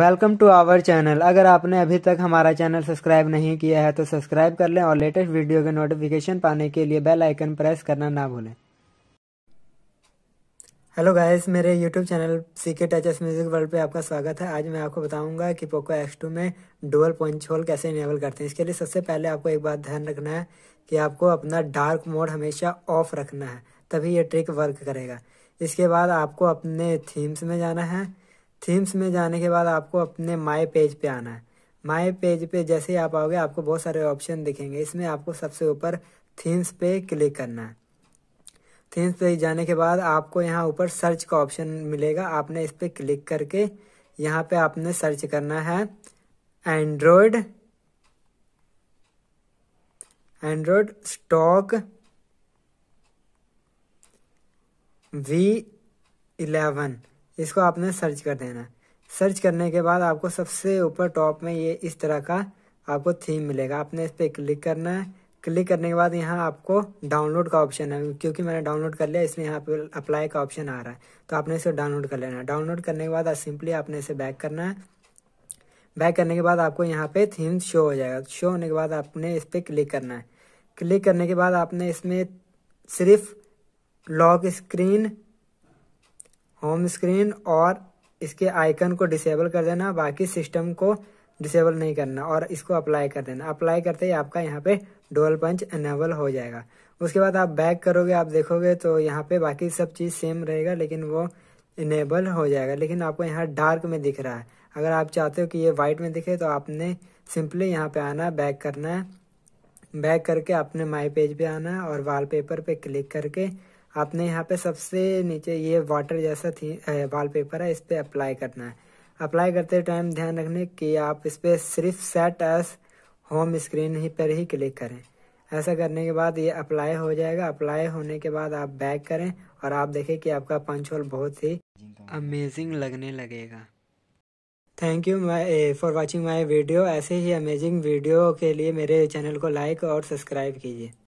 welcome to our channel अगर आपने अभी तक हमारा चैनल सब्सक्राइब नहीं किया है तो सब्सक्राइब कर लें और लेटेस्ट वीडियो के नोटिफिकेशन पाने के लिए बेल आइकन प्रेस करना ना भूलें हेलो गाइस मेरे YouTube channel C K touches music world पे आपका स्वागत है आज मैं आपको बताऊंगा कि पोको एक्स टू में डुअल पॉइंट छोल कैसे इनेबल करते हैं इसके लिए सबसे पहले आपको एक बात ध्यान रखना है कि आपको अपना डार्क मोड हमेशा ऑफ रखना है तभी ये ट्रिक वर्क करेगा इसके बाद आपको अपने थीम्स में जाना है थीम्स में जाने के बाद आपको अपने माई पेज पे आना है माई पेज पे जैसे ही आप आओगे आपको बहुत सारे ऑप्शन दिखेंगे इसमें आपको सबसे ऊपर थीम्स पे क्लिक करना है थीम्स पे जाने के बाद आपको यहाँ ऊपर सर्च का ऑप्शन मिलेगा आपने इस पर क्लिक करके यहाँ पे आपने सर्च करना है Android Android stock V eleven इसको आपने सर्च कर देना सर्च करने के बाद आपको सबसे ऊपर टॉप में ये इस तरह का आपको थीम मिलेगा आपने इस पर क्लिक करना है क्लिक करने के बाद यहाँ आपको डाउनलोड का ऑप्शन है क्योंकि मैंने डाउनलोड कर लिया इसलिए यहाँ पर अप्लाई का ऑप्शन आ रहा है तो आपने इसे डाउनलोड कर लेना है डाउनलोड करने के बाद सिंपली आपने इसे बैक करना है बैक करने के बाद आपको यहाँ पे थीम शो हो जाएगा शो होने के बाद आपने इस पर क्लिक करना है क्लिक करने के बाद आपने इसमें सिर्फ लॉक स्क्रीन होम स्क्रीन और इसके आइकन को डिसेबल कर देना बाकी सिस्टम को डिसेबल नहीं करना और इसको अप्लाई कर देना अप्लाई करते ही आपका यहाँ पे डोल पंच एनेबल हो जाएगा उसके बाद आप बैक करोगे आप देखोगे तो यहाँ पे बाकी सब चीज़ सेम रहेगा लेकिन वो इनेबल हो जाएगा लेकिन आपको यहाँ डार्क में दिख रहा है अगर आप चाहते हो कि ये वाइट में दिखे तो आपने सिंपली यहाँ पे आना है बैक करना है बैक करके अपने माई पेज पे आना है और पेपर पे क्लिक करके आपने यहाँ पे सबसे नीचे ये वाटर जैसा थी वॉलपेपर है इस पर अप्लाई करना है अप्लाई करते टाइम ध्यान रखने कि आप इस पर सिर्फ सेट एस होम स्क्रीन ही पर ही क्लिक करें ऐसा करने के बाद ये अप्लाई हो जाएगा अप्लाई होने के बाद आप बैक करें और आप देखें कि आपका पंच होल बहुत ही अमेजिंग लगने लगेगा thank you for watching my video ऐसे ही अमेजिंग वीडियो के लिए मेरे चैनल को लाइक और सब्सक्राइब कीजिए